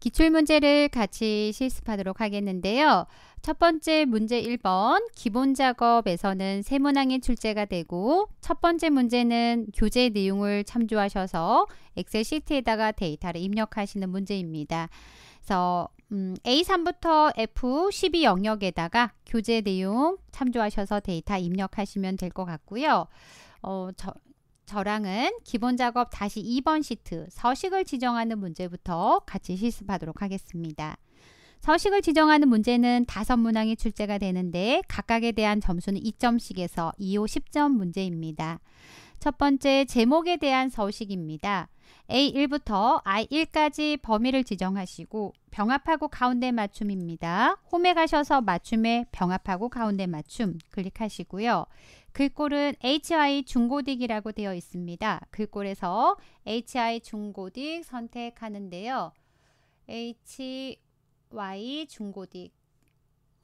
기출문제를 같이 실습하도록 하겠는데요. 첫 번째 문제 1번 기본 작업에서는 세문항이 출제가 되고 첫 번째 문제는 교재 내용을 참조하셔서 엑셀 시트에다가 데이터를 입력하시는 문제입니다. 그래서 음, A3부터 F12 영역에다가 교재 내용 참조하셔서 데이터 입력하시면 될 것 같고요. 어, 저, 저랑은 기본 작업 다시 2번 시트 서식을 지정하는 문제부터 같이 실습하도록 하겠습니다. 서식을 지정하는 문제는 다섯 문항이 출제가 되는데 각각에 대한 점수는 2점씩에서 2호 10점 문제입니다. 첫 번째 제목에 대한 서식입니다. A1부터 I1까지 범위를 지정하시고 병합하고 가운데 맞춤입니다. 홈에 가셔서 맞춤에 병합하고 가운데 맞춤 클릭하시고요. 글꼴은 HI 중고딕이라고 되어 있습니다. 글꼴에서 HI 중고딕 선택하는데요. HY 중고딕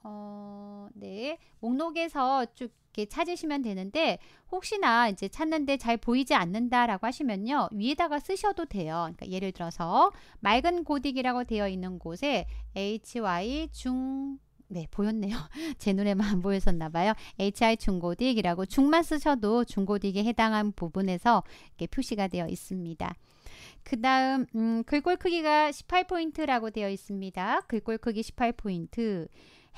어, 네. 목록에서 쭉 이렇게 찾으시면 되는데 혹시나 이제 찾는데 잘 보이지 않는다라고 하시면요. 위에다가 쓰셔도 돼요. 그러니까 예를 들어서 맑은 고딕이라고 되어 있는 곳에 HY 중 네, 보였네요. 제 눈에만 안 보였었나 봐요. HI 중고딕이라고 중만 쓰셔도 중고딕에 해당한 부분에서 이렇게 표시가 되어 있습니다. 그 다음 음, 글꼴 크기가 18포인트라고 되어 있습니다. 글꼴 크기 18포인트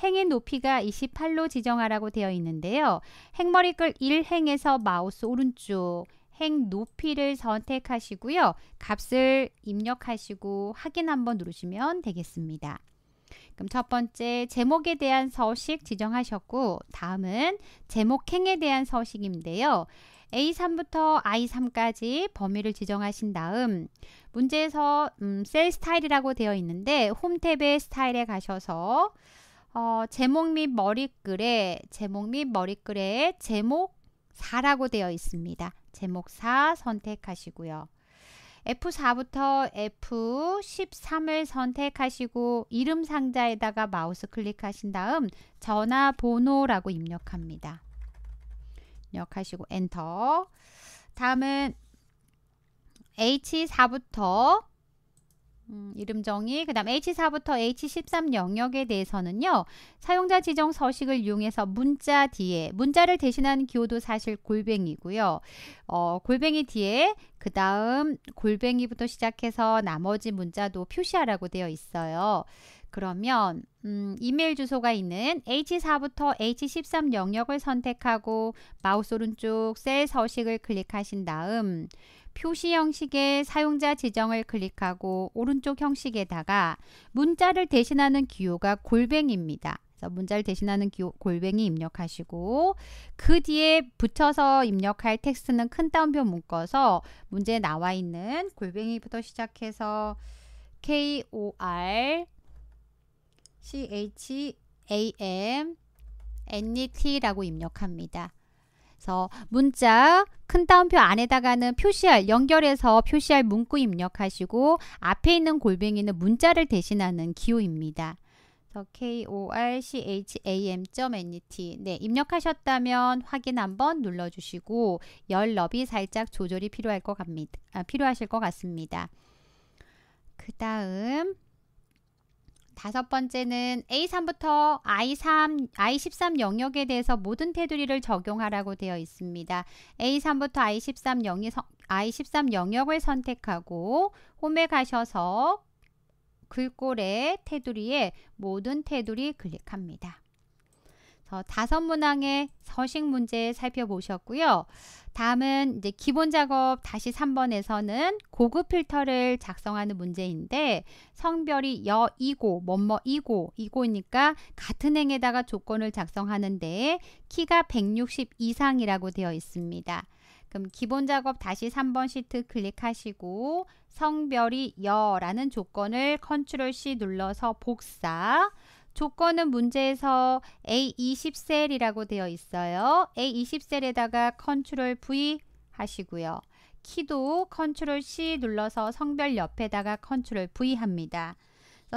행의 높이가 28로 지정하라고 되어 있는데요. 행머리 끌 1행에서 마우스 오른쪽 행 높이를 선택하시고요. 값을 입력하시고 확인 한번 누르시면 되겠습니다. 그럼 첫 번째 제목에 대한 서식 지정하셨고 다음은 제목행에 대한 서식인데요. A3부터 I3까지 범위를 지정하신 다음 문제에서 음, 셀 스타일이라고 되어 있는데 홈 탭의 스타일에 가셔서 어, 제목 및 머리글에 제목 및 머리글에 제목 4라고 되어 있습니다. 제목 4 선택하시고요. F4부터 F13을 선택하시고 이름 상자에다가 마우스 클릭하신 다음 전화번호라고 입력합니다. 입력하시고 엔터 다음은 H4부터 음, 이름 정의, 그 다음 H4부터 H13 영역에 대해서는요. 사용자 지정 서식을 이용해서 문자 뒤에, 문자를 대신하는 기호도 사실 골뱅이고요. 어, 골뱅이 뒤에, 그 다음 골뱅이부터 시작해서 나머지 문자도 표시하라고 되어 있어요. 그러면 음, 이메일 주소가 있는 H4부터 H13 영역을 선택하고 마우스 오른쪽 셀 서식을 클릭하신 다음 표시 형식의 사용자 지정을 클릭하고 오른쪽 형식에다가 문자를 대신하는 기호가 골뱅입니다. 그래서 문자를 대신하는 기호, 골뱅이 입력하시고 그 뒤에 붙여서 입력할 텍스트는 큰 따옴표 묶어서 문제에 나와 있는 골뱅이부터 시작해서 KOR CHAM NET라고 입력합니다. 그래서 문자 큰 따옴표 안에다가는 표시할 연결해서 표시할 문구 입력하시고 앞에 있는 골뱅이는 문자를 대신하는 기호입니다. korcham.net 네, 입력하셨다면 확인 한번 눌러주시고 열 너비 살짝 조절이 필요할 것 같습니다. 아, 필요하실 것 같습니다. 그 다음 다섯 번째는 A3부터 I3, I13 영역에 대해서 모든 테두리를 적용하라고 되어 있습니다. A3부터 I13 영역, I13 영역을 선택하고 홈에 가셔서 글꼴의 테두리에 모든 테두리 클릭합니다. 다섯 문항의 서식 문제 살펴보셨고요. 다음은 이제 기본 작업 다시 3번에서는 고급 필터를 작성하는 문제인데 성별이 여이고 뭐뭐이고 이고니까 같은 행에다가 조건을 작성하는데 키가 160 이상이라고 되어 있습니다. 그럼 기본 작업 다시 3번 시트 클릭하시고 성별이 여라는 조건을 컨트롤 C 눌러서 복사 조건은 문제에서 A20셀이라고 되어 있어요. A20셀에다가 컨트롤 V 하시고요. 키도 컨트롤 C 눌러서 성별 옆에다가 컨트롤 V 합니다.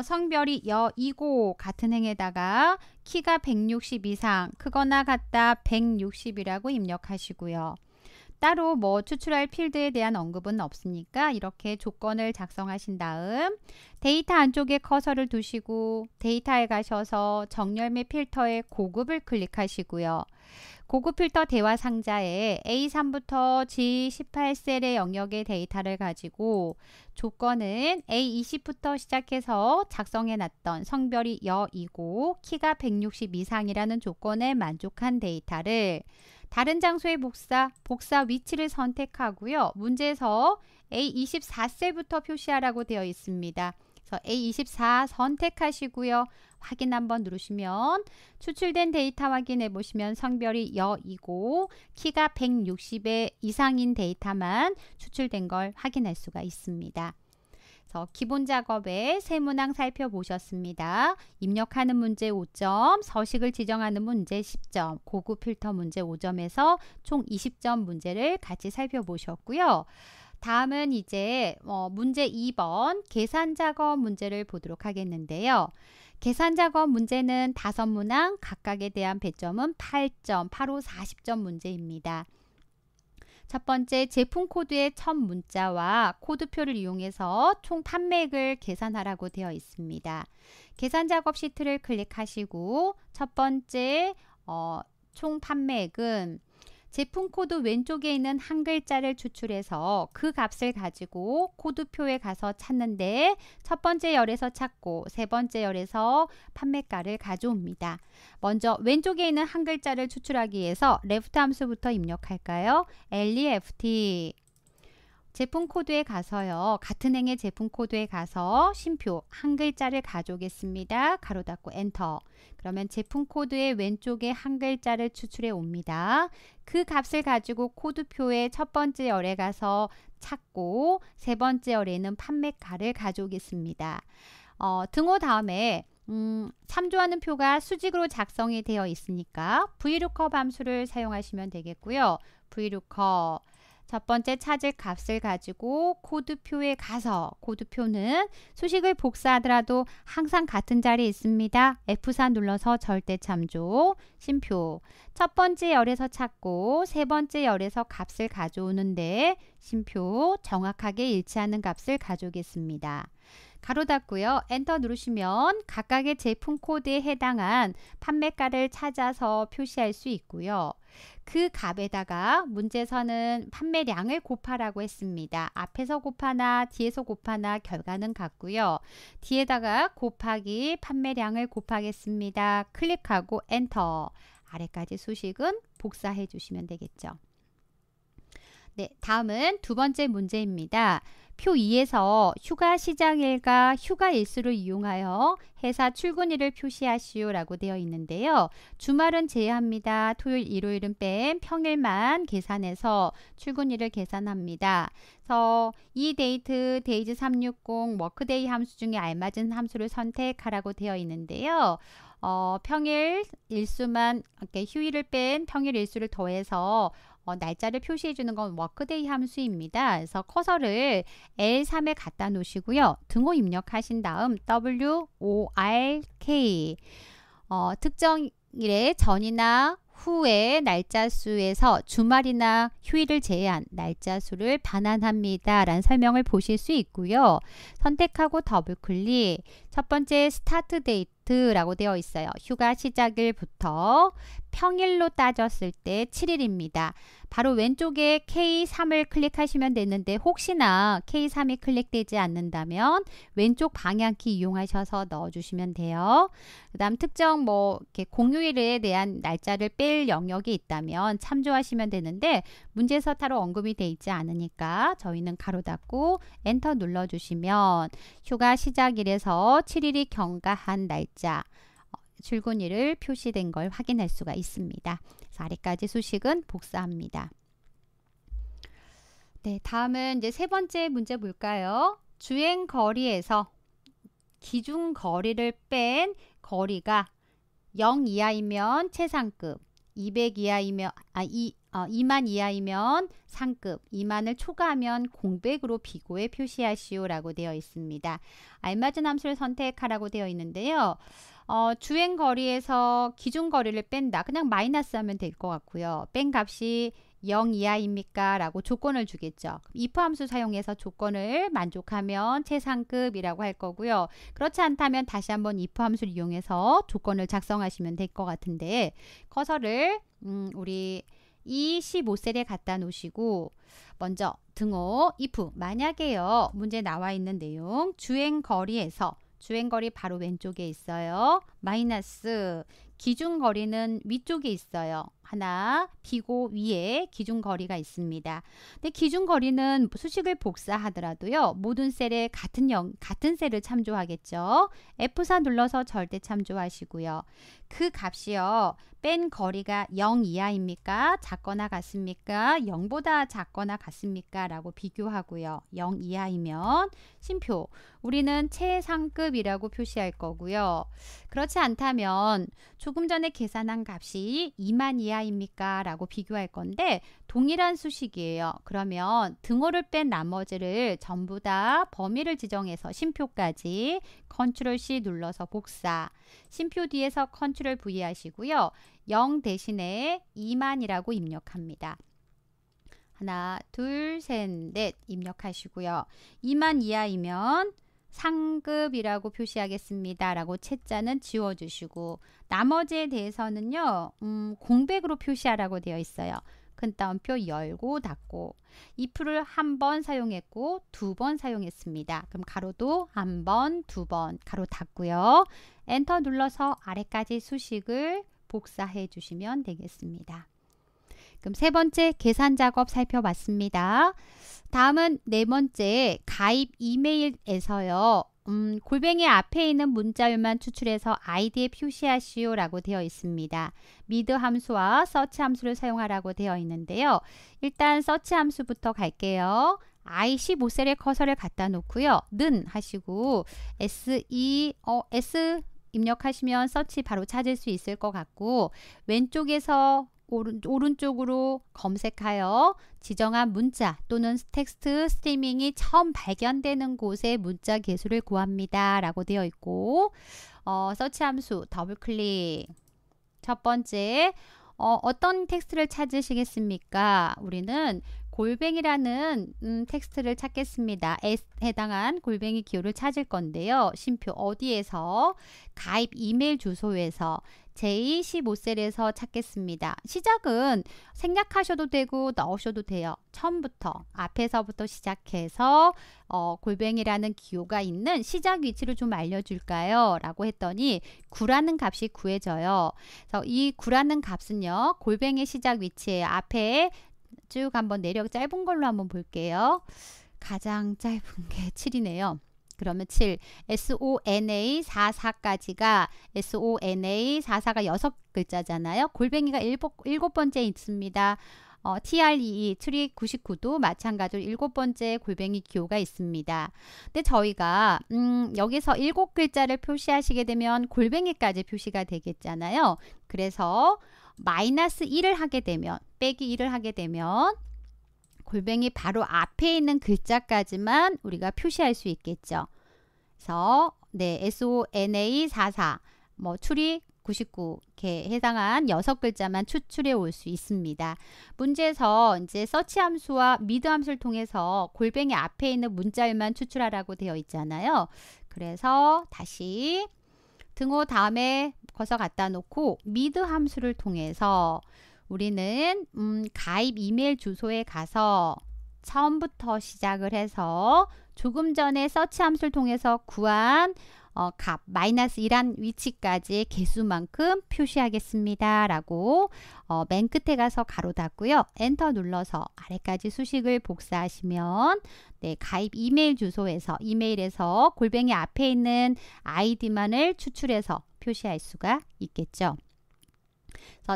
성별이 여이고 같은 행에다가 키가 160 이상 크거나 같다 160이라고 입력하시고요. 따로 뭐 추출할 필드에 대한 언급은 없으니까 이렇게 조건을 작성하신 다음 데이터 안쪽에 커서를 두시고 데이터에 가셔서 정렬및 필터의 고급을 클릭하시고요. 고급 필터 대화 상자에 A3부터 G18셀의 영역의 데이터를 가지고 조건은 A20부터 시작해서 작성해 놨던 성별이 여이고 키가 160 이상이라는 조건에 만족한 데이터를 다른 장소의 복사, 복사 위치를 선택하고요. 문제에서 A24셀부터 표시하라고 되어 있습니다. 그래서 A24 선택하시고요. 확인 한번 누르시면 추출된 데이터 확인해 보시면 성별이 여이고 키가 160에 이상인 데이터만 추출된 걸 확인할 수가 있습니다. 그래서 기본 작업에세 문항 살펴보셨습니다. 입력하는 문제 5점, 서식을 지정하는 문제 10점, 고급 필터 문제 5점에서 총 20점 문제를 같이 살펴보셨고요. 다음은 이제 어, 문제 2번 계산 작업 문제를 보도록 하겠는데요. 계산 작업 문제는 다 문항 각각에 대한 배점은 8점, 8호 40점 문제입니다. 첫 번째 제품 코드의 첫 문자와 코드표를 이용해서 총 판매액을 계산하라고 되어 있습니다. 계산 작업 시트를 클릭하시고 첫 번째 어, 총 판매액은 제품 코드 왼쪽에 있는 한 글자를 추출해서 그 값을 가지고 코드표에 가서 찾는데 첫 번째 열에서 찾고 세 번째 열에서 판매가를 가져옵니다. 먼저 왼쪽에 있는 한 글자를 추출하기 위해서 left 함수부터 입력할까요? left 제품 코드에 가서요. 같은 행의 제품 코드에 가서 쉼표 한 글자를 가져오겠습니다. 가로 닫고 엔터. 그러면 제품 코드의 왼쪽에 한 글자를 추출해 옵니다. 그 값을 가지고 코드표의 첫 번째 열에 가서 찾고 세 번째 열에는 판매가를 가져오겠습니다. 어, 등호 다음에 음, 참조하는 표가 수직으로 작성이 되어 있으니까 vlookup 함수를 사용하시면 되겠고요. vlookup 첫 번째 찾을 값을 가지고 코드표에 가서 코드표는 수식을 복사하더라도 항상 같은 자리에 있습니다. F4 눌러서 절대 참조, 심표 첫 번째 열에서 찾고 세 번째 열에서 값을 가져오는데 심표 정확하게 일치하는 값을 가져오겠습니다. 가로 닫고요. 엔터 누르시면 각각의 제품 코드에 해당한 판매가를 찾아서 표시할 수 있고요. 그 값에다가 문제서는 판매량을 곱하라고 했습니다. 앞에서 곱하나 뒤에서 곱하나 결과는 같고요. 뒤에다가 곱하기 판매량을 곱하겠습니다. 클릭하고 엔터. 아래까지 수식은 복사해 주시면 되겠죠. 네, 다음은 두 번째 문제입니다. 표 2에서 휴가 시장일과 휴가 일수를 이용하여 회사 출근일을 표시하시오 라고 되어 있는데요. 주말은 제외합니다. 토요일, 일요일은 뺀 평일만 계산해서 출근일을 계산합니다. 그래서 이 데이트 데이즈 360 워크데이 함수 중에 알맞은 함수를 선택하라고 되어 있는데요. 어, 평일 일수만 이렇게 휴일을 뺀 평일 일수를 더해서 어, 날짜를 표시해 주는 건 워크데이 함수입니다. 그래서 커서를 L3에 갖다 놓으시고요. 등호 입력하신 다음 WORK 어, 특정일의 전이나 후에 날짜 수에서 주말이나 휴일을 제외한 날짜 수를 반환합니다. 라는 설명을 보실 수 있고요. 선택하고 더블 클릭. 첫 번째 스타트 데이트라고 되어 있어요. 휴가 시작일부터 평일로 따졌을 때 7일입니다. 바로 왼쪽에 K3을 클릭하시면 되는데 혹시나 K3이 클릭되지 않는다면 왼쪽 방향키 이용하셔서 넣어주시면 돼요. 그 다음 특정 뭐 이렇게 공휴일에 대한 날짜를 뺄 영역이 있다면 참조하시면 되는데 문제에서 따로 언급이 돼 있지 않으니까 저희는 가로 닫고 엔터 눌러주시면 휴가 시작일에서 7일이 경과한 날짜 출근일을 표시된 걸 확인할 수가 있습니다. 아래까지 수식은 복사합니다. 네, 다음은 이제 세 번째 문제 볼까요? 주행 거리에서 기준 거리를 뺀 거리가 0 이하이면 최상급, 200 이하이면 아, 이, 어, 2만 이하이면 상급, 2만을 초과하면 공백으로 비고에 표시하시오라고 되어 있습니다. 알맞은 함수를 선택하라고 되어 있는데요. 어, 주행 거리에서 기준 거리를 뺀다. 그냥 마이너스 하면 될 것 같고요. 뺀 값이 0 이하입니까? 라고 조건을 주겠죠. if 함수 사용해서 조건을 만족하면 최상급이라고 할 거고요. 그렇지 않다면 다시 한번 if 함수를 이용해서 조건을 작성하시면 될 것 같은데 커서를 음, 우리 이 15셀에 갖다 놓으시고 먼저 등호 if 만약에요 문제 나와 있는 내용 주행 거리에서 주행거리 바로 왼쪽에 있어요. 마이너스 기준거리는 위쪽에 있어요. 하나, 비고 위에 기준거리가 있습니다. 근데 기준거리는 수식을 복사하더라도요. 모든 셀에 같은 영, 같은 셀을 참조하겠죠. F4 눌러서 절대 참조하시고요. 그 값이요. 뺀 거리가 0 이하입니까? 작거나 같습니까? 0보다 작거나 같습니까? 라고 비교하고요. 0 이하이면 심표. 우리는 최상급이라고 표시할 거고요. 그렇지 않다면 조 조금 전에 계산한 값이 2만 이하입니까? 라고 비교할 건데 동일한 수식이에요. 그러면 등호를 뺀 나머지를 전부 다 범위를 지정해서 심표까지 컨트롤 C 눌러서 복사 심표 뒤에서 컨트롤 V 하시고요. 0 대신에 2만이라고 입력합니다. 하나, 둘, 셋, 넷 입력하시고요. 2만 이하이면 상급이라고 표시하겠습니다. 라고 채자는 지워주시고 나머지에 대해서는요. 음, 공백으로 표시하라고 되어 있어요. 큰따옴표 열고 닫고 이 풀을 한번 사용했고 두 번 사용했습니다. 그럼 가로도 한 번, 두 번 가로 닫고요. 엔터 눌러서 아래까지 수식을 복사해 주시면 되겠습니다. 그럼 세 번째 계산 작업 살펴봤습니다. 다음은 네 번째 가입 이메일에서요. 음, 골뱅이 앞에 있는 문자열만 추출해서 아이디에 표시하시오 라고 되어 있습니다. 미드 함수와 서치 함수를 사용하라고 되어 있는데요. 일단 서치 함수부터 갈게요. i15셀에 커서를 갖다 놓고요. 는 하시고 se, o 어, s 입력하시면 서치 바로 찾을 수 있을 것 같고 왼쪽에서 오른, 오른쪽으로 검색하여 지정한 문자 또는 텍스트 스트리밍이 처음 발견되는 곳에 문자 개수를 구합니다. 라고 되어 있고 어, 서치 함수 더블클릭 첫 번째 어, 어떤 텍스트를 찾으시겠습니까? 우리는 골뱅이라는 음, 텍스트를 찾겠습니다. S 해당한 골뱅이 기호를 찾을 건데요. 심표 어디에서 가입 이메일 주소에서 제2 5셀에서 찾겠습니다. 시작은 생략하셔도 되고 넣으셔도 돼요. 처음부터 앞에서부터 시작해서 어, 골뱅이라는 기호가 있는 시작 위치를 좀 알려줄까요? 라고 했더니 9라는 값이 구해져요. 그래서 이 9라는 값은요. 골뱅이 시작 위치에 앞에 쭉 한번 내려 짧은 걸로 한번 볼게요. 가장 짧은 게 7이네요. 그러면 7 SONA44까지가 SONA44가 여섯 글자잖아요 골뱅이가 일곱 번째 있습니다. 어, TREE 트릭 e 99도 마찬가지로 일곱 번째 골뱅이 기호가 있습니다. 근데 저희가 음, 여기서 일곱 글자를 표시하시게 되면 골뱅이까지 표시가 되겠잖아요. 그래서 마이너스 1을 하게 되면 빼기 1을 하게 되면 골뱅이 바로 앞에 있는 글자까지만 우리가 표시할 수 있겠죠. 그래서 네, SONA44 뭐 출입 99이 해당한 여섯 글자만 추출해 올 수 있습니다. 문제에서 이제 서치 함수와 미드 함수를 통해서 골뱅이 앞에 있는 문자열만 추출하라고 되어 있잖아요. 그래서 다시 등호 다음에 거서 갖다 놓고 미드 함수를 통해서 우리는 음, 가입 이메일 주소에 가서 처음부터 시작을 해서 조금 전에 서치 함수를 통해서 구한 어, 값 마이너스 1한 위치까지 개수만큼 표시하겠습니다. 라고 어, 맨 끝에 가서 가로 닫고요. 엔터 눌러서 아래까지 수식을 복사하시면 네, 가입 이메일 주소에서 이메일에서 골뱅이 앞에 있는 아이디만을 추출해서 표시할 수가 있겠죠.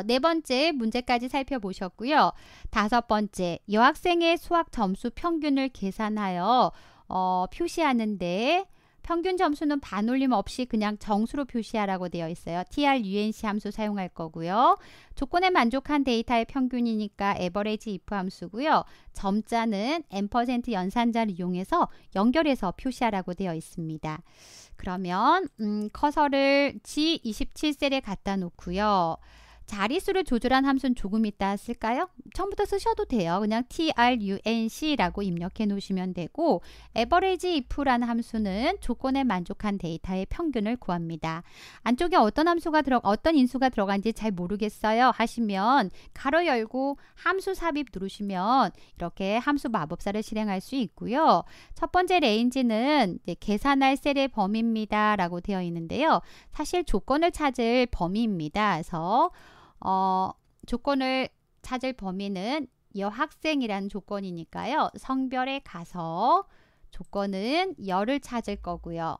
네 번째 문제까지 살펴보셨고요. 다섯 번째, 여학생의 수학 점수 평균을 계산하여 어, 표시하는데 평균 점수는 반올림 없이 그냥 정수로 표시하라고 되어 있어요. TR-UNC 함수 사용할 거고요. 조건에 만족한 데이터의 평균이니까 에버레이지 if 함수고요. 점자는 n% 연산자를 이용해서 연결해서 표시하라고 되어 있습니다. 그러면 음, 커서를 G27셀에 갖다 놓고요. 자릿수를 조절한 함수는 조금 있다 쓸까요? 처음부터 쓰셔도 돼요. 그냥 trunc라고 입력해 놓으시면 되고 average if라는 함수는 조건에 만족한 데이터의 평균을 구합니다. 안쪽에 어떤 함수가 들어 어떤 인수가 들어간지 잘 모르겠어요 하시면 가로 열고 함수 삽입 누르시면 이렇게 함수 마법사를 실행할 수 있고요. 첫 번째 레인지는 계산할 셀의 범위입니다. 라고 되어 있는데요. 사실 조건을 찾을 범위입니다. 그래서 어, 조건을 찾을 범위는 여학생이라는 조건이니까요. 성별에 가서 조건은 열을 찾을 거고요.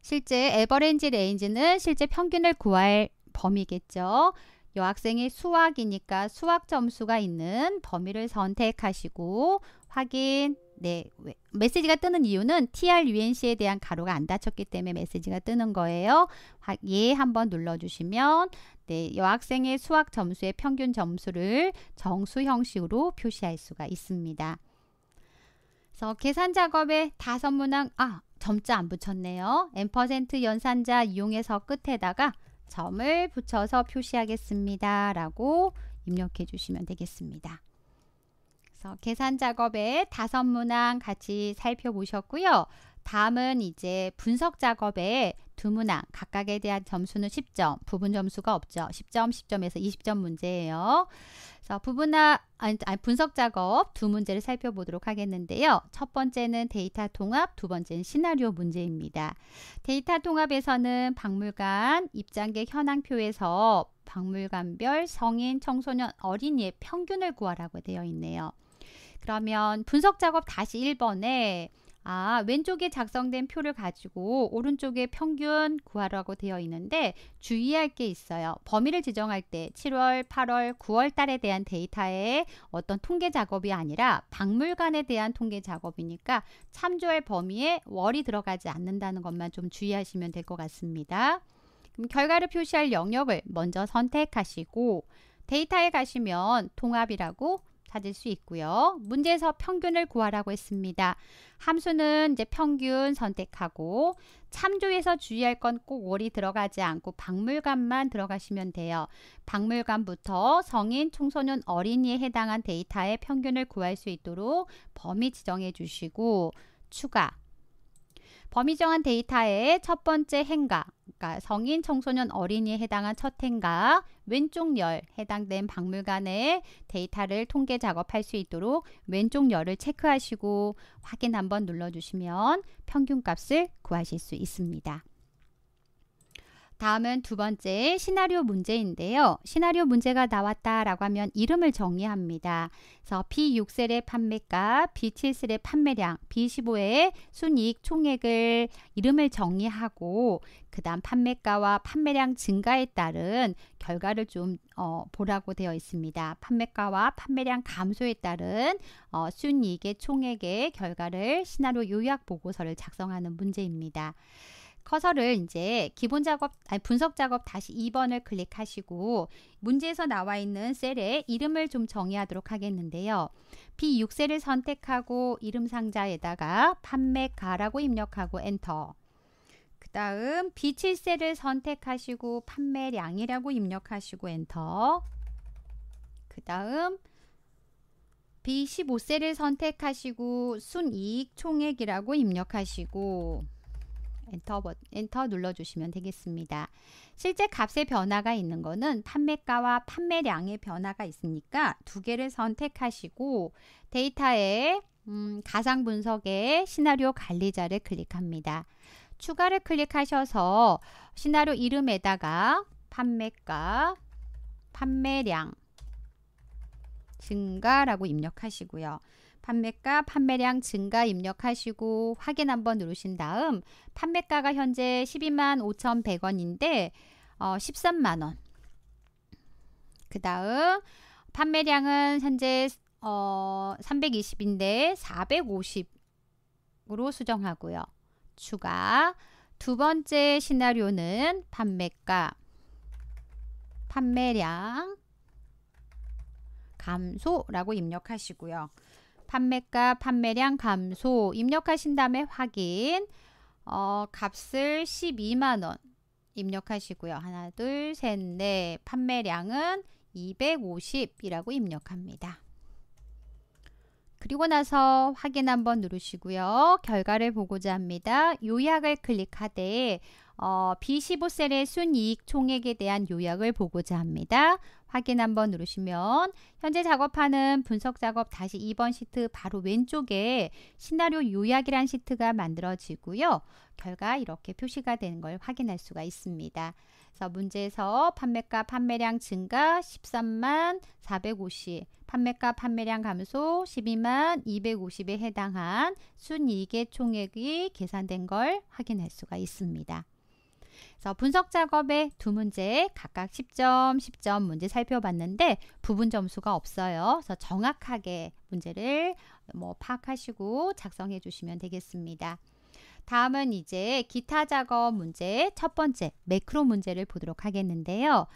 실제 에버렌지 레인지는 실제 평균을 구할 범위겠죠. 여학생이 수학이니까 수학 점수가 있는 범위를 선택하시고 확인 네, 메시지가 뜨는 이유는 TRUNC에 대한 가로가 안 닫혔기 때문에 메시지가 뜨는 거예요. 예 한번 눌러주시면 네, 여학생의 수학 점수의 평균 점수를 정수 형식으로 표시할 수가 있습니다. 그래서 계산 작업의 다섯 문항, 아, 점자 안 붙였네요. 엠 연산자 이용해서 끝에다가 점을 붙여서 표시하겠습니다. 라고 입력해 주시면 되겠습니다. 그래서 계산 작업의 다섯 문항 같이 살펴보셨고요. 다음은 이제 분석 작업의 두 문항 각각에 대한 점수는 10점, 부분 점수가 없죠. 10점, 10점에서 20점 문제예요. 그래서 부분화 아니, 아니, 분석 작업 두 문제를 살펴보도록 하겠는데요. 첫 번째는 데이터 통합, 두 번째는 시나리오 문제입니다. 데이터 통합에서는 박물관 입장객 현황표에서 박물관별 성인, 청소년, 어린이의 평균을 구하라고 되어 있네요. 그러면 분석 작업 다시 1번에 아, 왼쪽에 작성된 표를 가지고 오른쪽에 평균 구하라고 되어 있는데 주의할 게 있어요. 범위를 지정할 때 7월, 8월, 9월 달에 대한 데이터의 어떤 통계 작업이 아니라 박물관에 대한 통계 작업이니까 참조할 범위에 월이 들어가지 않는다는 것만 좀 주의하시면 될 것 같습니다. 그럼 결과를 표시할 영역을 먼저 선택하시고 데이터에 가시면 통합이라고 찾을 수 있고요. 문제에서 평균을 구하라고 했습니다. 함수는 이제 평균 선택하고 참조에서 주의할 건 꼭 월이 들어가지 않고 박물관만 들어가시면 돼요. 박물관부터 성인, 청소년, 어린이에 해당한 데이터의 평균을 구할 수 있도록 범위 지정해 주시고 추가 범위 정한 데이터의 첫 번째 행각, 그러니까 성인, 청소년, 어린이에 해당한 첫 행각, 왼쪽 열, 해당된 박물관의 데이터를 통계 작업할 수 있도록 왼쪽 열을 체크하시고 확인 한번 눌러주시면 평균값을 구하실 수 있습니다. 다음은 두 번째 시나리오 문제인데요. 시나리오 문제가 나왔다라고 하면 이름을 정의합니다. 그래서 B6셀의 판매가, B7셀의 판매량, B15의 순이익 총액을 이름을 정의하고 그 다음 판매가와 판매량 증가에 따른 결과를 좀 어, 보라고 되어 있습니다. 판매가와 판매량 감소에 따른 어, 순이익의 총액의 결과를 시나리오 요약 보고서를 작성하는 문제입니다. 커서를 이제 기본 작업, 아니 분석 작업 다시 2번을 클릭하시고 문제에서 나와 있는 셀에 이름을 좀 정의하도록 하겠는데요. B6셀을 선택하고 이름 상자에다가 판매가라고 입력하고 엔터. 그 다음 B7셀을 선택하시고 판매량이라고 입력하시고 엔터. 그 다음 B15셀을 선택하시고 순이익 총액이라고 입력하시고 엔터, 버, 엔터 눌러주시면 되겠습니다. 실제 값의 변화가 있는 것은 판매가와 판매량의 변화가 있으니까 두 개를 선택하시고 데이터에 음, 가상 분석에 시나리오 관리자를 클릭합니다. 추가를 클릭하셔서 시나리오 이름에다가 판매가, 판매량, 증가라고 입력하시고요. 판매가, 판매량 증가 입력하시고 확인 한번 누르신 다음 판매가가 현재 12만 5,100원인데 어, 13만 원. 그 다음 판매량은 현재 어, 320인데 450으로 수정하고요. 추가. 두 번째 시나리오는 판매가, 판매량 감소라고 입력하시고요. 판매가, 판매량 감소 입력하신 다음에 확인 어, 값을 12만원 입력하시고요. 하나, 둘, 셋, 넷 판매량은 250이라고 입력합니다. 그리고 나서 확인 한번 누르시고요. 결과를 보고자 합니다. 요약을 클릭하되 어, B15셀의 순이익 총액에 대한 요약을 보고자 합니다. 확인 한번 누르시면 현재 작업하는 분석 작업 다시 2번 시트 바로 왼쪽에 시나리오 요약이란 시트가 만들어지고요. 결과 이렇게 표시가 되는 걸 확인할 수가 있습니다. 그래서 문제에서 판매가 판매량 증가 13만 450, 판매가 판매량 감소 12만 250에 해당한 순이익의 총액이 계산된 걸 확인할 수가 있습니다. 그래서 분석 작업에두 문제 각각 10점, 10점 문제 살펴봤는데 부분 점수가 없어요. 그래서 정확하게 문제를 뭐 파악하시고 작성해 주시면 되겠습니다. 다음은 이제 기타 작업 문제 첫 번째 매크로 문제를 보도록 하겠는데요.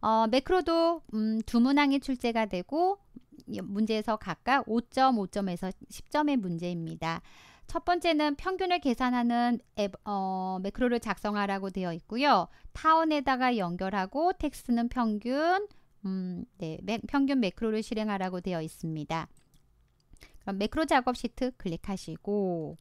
어, 매크로도 음, 두 문항이 출제가 되고 문제에서 각각 5점, 5점에서 10점의 문제입니다. 첫 번째는 평균을 계산하는 앱, 어, 매크로를 작성하라고 되어 있고요. 타원에다가 연결하고 텍스트는 평균, 음, 네, 매, 평균 매크로를 실행하라고 되어 있습니다. 그럼 매크로 작업 시트 클릭하시고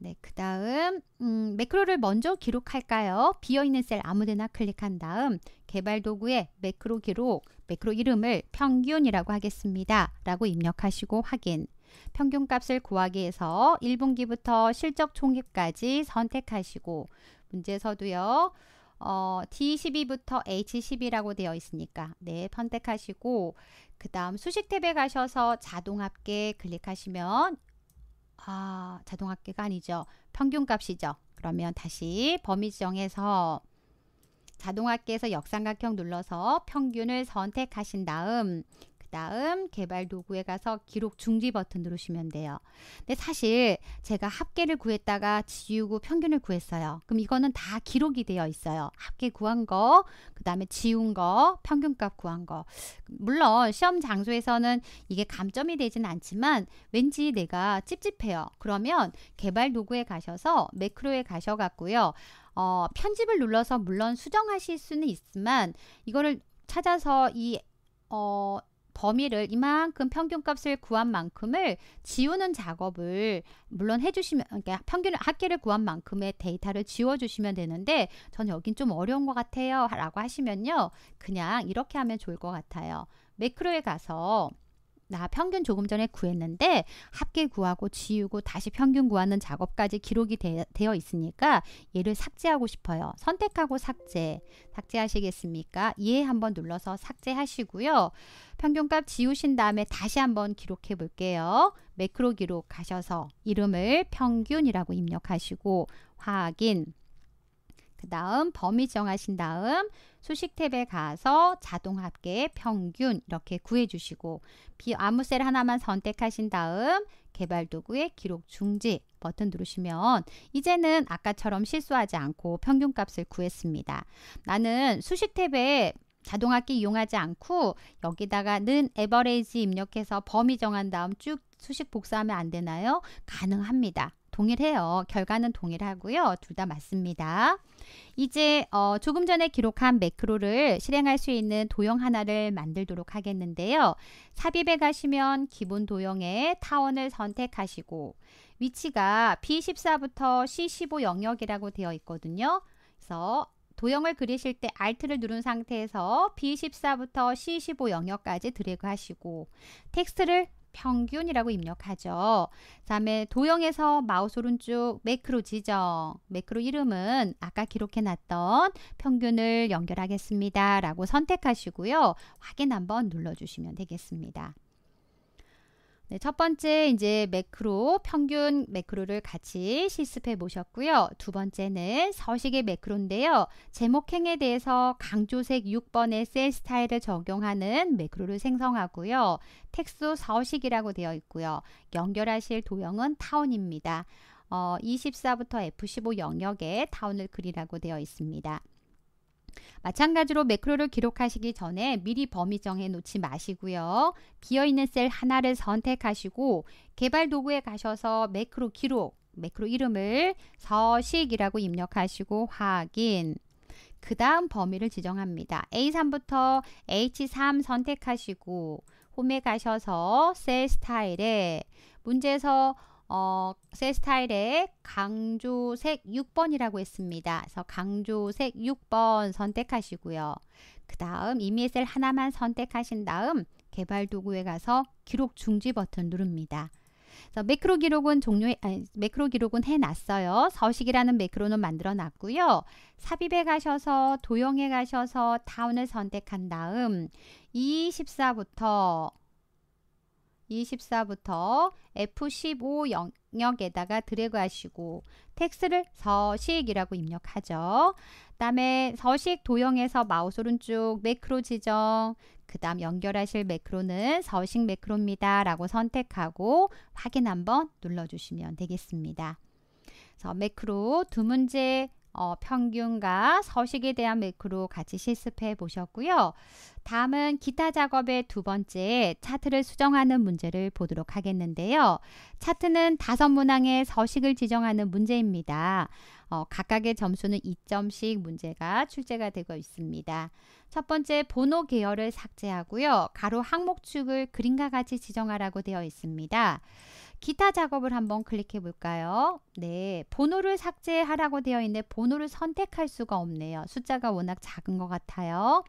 네, 그 다음 음, 매크로를 먼저 기록할까요? 비어있는 셀 아무데나 클릭한 다음 개발 도구에 매크로 기록, 매크로 이름을 평균이라고 하겠습니다. 라고 입력하시고 확인 평균값을 구하기 위해서 1분기부터 실적 총기까지 선택하시고 문제서도요 어, D12부터 h 1 2라고 되어 있으니까 네 선택하시고 그 다음 수식 탭에 가셔서 자동합계 클릭하시면 아 자동합계가 아니죠. 평균값이죠. 그러면 다시 범위 지정해서 자동합계에서 역삼각형 눌러서 평균을 선택하신 다음 다음 개발 도구에 가서 기록 중지 버튼 누르시면 돼요. 근데 사실 제가 합계를 구했다가 지우고 평균을 구했어요. 그럼 이거는 다 기록이 되어 있어요. 합계 구한 거, 그 다음에 지운 거, 평균값 구한 거. 물론 시험 장소에서는 이게 감점이 되진 않지만 왠지 내가 찝찝해요. 그러면 개발 도구에 가셔서 매크로에 가셔갖고요. 어, 편집을 눌러서 물론 수정하실 수는 있지만 이거를 찾아서 이 어, 범위를 이만큼 평균값을 구한 만큼을 지우는 작업을 물론 해주시면 그러니까 평균을 학기를 구한 만큼의 데이터를 지워주시면 되는데 전 여긴 좀 어려운 것 같아요 라고 하시면요 그냥 이렇게 하면 좋을 것 같아요 매크로에 가서 나 평균 조금 전에 구했는데 합계 구하고 지우고 다시 평균 구하는 작업까지 기록이 되, 어 있으니까 얘를 삭제하고 싶어요. 선택하고 삭제. 삭제하시겠습니까? 예 한번 눌러서 삭제하시고요. 평균값 지우신 다음에 다시 한번 기록해 볼게요. 매크로 기록 가셔서 이름을 평균이라고 입력하시고 확인 그 다음 범위 정하신 다음 수식 탭에 가서 자동합계 평균 이렇게 구해주시고 아무 셀 하나만 선택하신 다음 개발 도구의 기록 중지 버튼 누르시면 이제는 아까처럼 실수하지 않고 평균값을 구했습니다. 나는 수식 탭에 자동합계 이용하지 않고 여기다가 는 에버레이지 입력해서 범위 정한 다음 쭉 수식 복사하면 안 되나요? 가능합니다. 동일해요. 결과는 동일하고요. 둘 다 맞습니다. 이제 어, 조금 전에 기록한 매크로를 실행할 수 있는 도형 하나를 만들도록 하겠는데요. 삽입에 가시면 기본 도형에 타원을 선택하시고 위치가 B14부터 C15 영역이라고 되어 있거든요. 그래서 도형을 그리실 때 Alt를 누른 상태에서 B14부터 C15 영역까지 드래그 하시고 텍스트를 평균이라고 입력하죠. 다음에 도형에서 마우스 오른쪽 매크로 지정, 매크로 이름은 아까 기록해놨던 평균을 연결하겠습니다. 라고 선택하시고요. 확인 한번 눌러주시면 되겠습니다. 네, 첫 번째 이제 매크로 평균 매크로를 같이 실습해 보셨고요. 두 번째는 서식의 매크로인데요. 제목행에 대해서 강조색 6번의 셀 스타일을 적용하는 매크로를 생성하고요. 텍스 서식이라고 되어 있고요. 연결하실 도형은 타운입니다. 어, 24부터 F15 영역에 타운을 그리라고 되어 있습니다. 마찬가지로 매크로를 기록하시기 전에 미리 범위 정해 놓지 마시고요. 비어있는 셀 하나를 선택하시고 개발 도구에 가셔서 매크로 기록, 매크로 이름을 서식이라고 입력하시고 확인. 그 다음 범위를 지정합니다. A3부터 H3 선택하시고 홈에 가셔서 셀 스타일에 문제에서 어, 새 스타일의 강조색 6번이라고 했습니다. 그래서 강조색 6번 선택하시고요. 그 다음 이 m s l 하나만 선택하신 다음 개발 도구에 가서 기록 중지 버튼 누릅니다. 그래서 매크로 기록은 종료 아니, 매크로 기록은 해놨어요. 서식이라는 매크로는 만들어놨고요. 삽입에 가셔서 도형에 가셔서 다운을 선택한 다음 24부터 24부터 F15 영역에다가 드래그 하시고 텍스를 서식이라고 입력하죠. 다음에 서식 도형에서 마우스 오른쪽 매크로 지정 그 다음 연결하실 매크로는 서식 매크로입니다. 라고 선택하고 확인 한번 눌러주시면 되겠습니다. 그래서 매크로 두 문제 어, 평균과 서식에 대한 매크로 같이 실습해 보셨고요. 다음은 기타 작업의 두 번째 차트를 수정하는 문제를 보도록 하겠는데요. 차트는 다섯 문항의 서식을 지정하는 문제입니다. 어, 각각의 점수는 2점씩 문제가 출제가 되고 있습니다. 첫 번째 번호 계열을 삭제하고요. 가로 항목축을 그림과 같이 지정하라고 되어 있습니다. 기타 작업을 한번 클릭해 볼까요? 네, 번호를 삭제하라고 되어 있는데 번호를 선택할 수가 없네요. 숫자가 워낙 작은 것 같아요.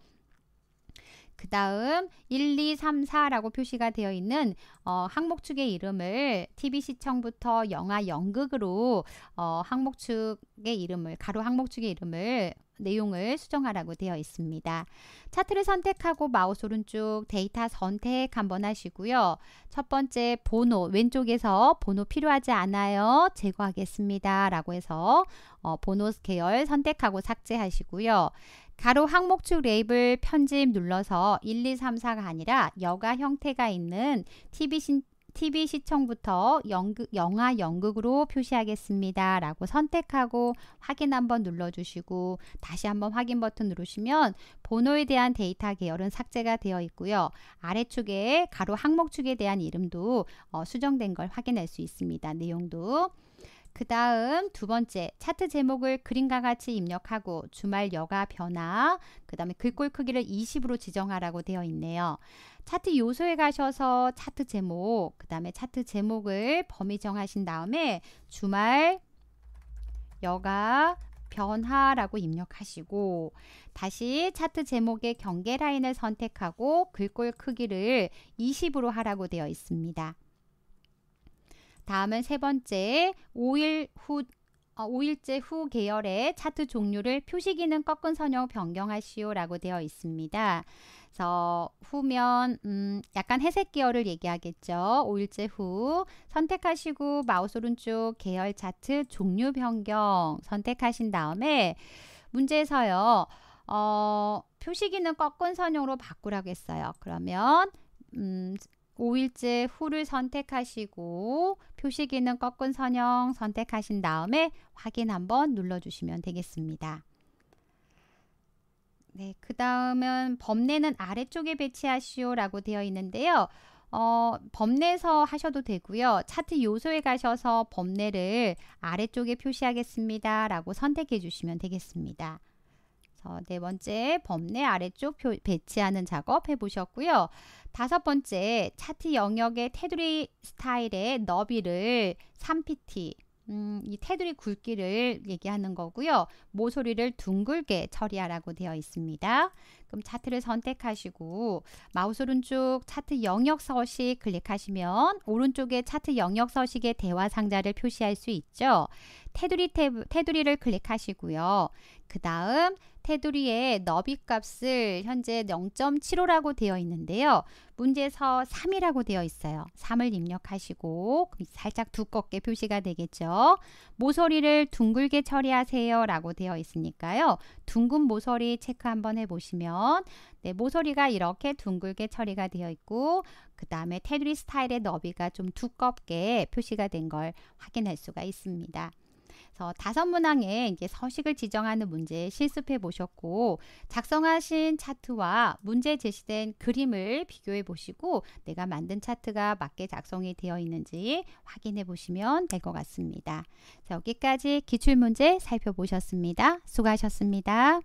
그 다음 1, 2, 3, 4라고 표시가 되어 있는 어, 항목축의 이름을 TV시청부터 영화 연극으로 어, 항목축의 이름을 가로 항목축의 이름을 내용을 수정하라고 되어 있습니다. 차트를 선택하고 마우스 오른쪽 데이터 선택 한번 하시고요. 첫 번째 번호 왼쪽에서 번호 필요하지 않아요. 제거하겠습니다. 라고 해서 어, 번호 계열 선택하고 삭제하시고요. 가로 항목 축 레이블 편집 눌러서 1, 2, 3, 4가 아니라 여가 형태가 있는 TV 신 TV 시청부터 연극, 영화 연극으로 표시하겠습니다. 라고 선택하고 확인 한번 눌러주시고 다시 한번 확인 버튼 누르시면 번호에 대한 데이터 계열은 삭제가 되어 있고요. 아래쪽에 가로 항목축에 대한 이름도 어, 수정된 걸 확인할 수 있습니다. 내용도. 그 다음 두 번째 차트 제목을 그림과 같이 입력하고 주말 여가 변화 그 다음에 글꼴 크기를 20으로 지정하라고 되어 있네요. 차트 요소에 가셔서 차트 제목 그 다음에 차트 제목을 범위 정하신 다음에 주말 여가 변화라고 입력하시고 다시 차트 제목의 경계 라인을 선택하고 글꼴 크기를 20으로 하라고 되어 있습니다. 다음은 세 번째 5일 후 5일째 어, 후 계열의 차트 종류를 표시 기능 꺾은 선형 변경하시오라고 되어 있습니다. 그래서 후면 음, 약간 회색 계열을 얘기하겠죠. 5일째 후 선택하시고 마우스 오른쪽 계열 차트 종류 변경 선택하신 다음에 문제에서요. 어, 표시 기능 꺾은 선형으로 바꾸라고 했어요. 그러면 음, 5일째 후를 선택하시고 표시 기는 꺾은 선형 선택하신 다음에 확인 한번 눌러주시면 되겠습니다. 네, 그 다음은 범례는 아래쪽에 배치하시오 라고 되어 있는데요. 어, 범례서 하셔도 되고요. 차트 요소에 가셔서 범례를 아래쪽에 표시하겠습니다. 라고 선택해 주시면 되겠습니다. 네 번째 범례 아래쪽 배치하는 작업 해보셨고요. 다섯 번째, 차트 영역의 테두리 스타일의 너비를 3pt, 음, 이 테두리 굵기를 얘기하는 거고요. 모서리를 둥글게 처리하라고 되어 있습니다. 그럼 차트를 선택하시고 마우스 오른쪽 차트 영역 서식 클릭하시면 오른쪽에 차트 영역 서식의 대화 상자를 표시할 수 있죠. 테두리 테두리를 클릭하시고요. 그 다음 테두리의 너비 값을 현재 0.75라고 되어 있는데요. 문제에서 3이라고 되어 있어요. 3을 입력하시고 살짝 두껍게 표시가 되겠죠. 모서리를 둥글게 처리하세요 라고 되어 있으니까요. 둥근 모서리 체크 한번 해보시면 네, 모서리가 이렇게 둥글게 처리가 되어 있고 그 다음에 테두리 스타일의 너비가 좀 두껍게 표시가 된 걸 확인할 수가 있습니다. 그래서 다섯 문항에 이제 서식을 지정하는 문제 실습해 보셨고 작성하신 차트와 문제 제시된 그림을 비교해 보시고 내가 만든 차트가 맞게 작성이 되어 있는지 확인해 보시면 될 것 같습니다. 자, 여기까지 기출문제 살펴보셨습니다. 수고하셨습니다.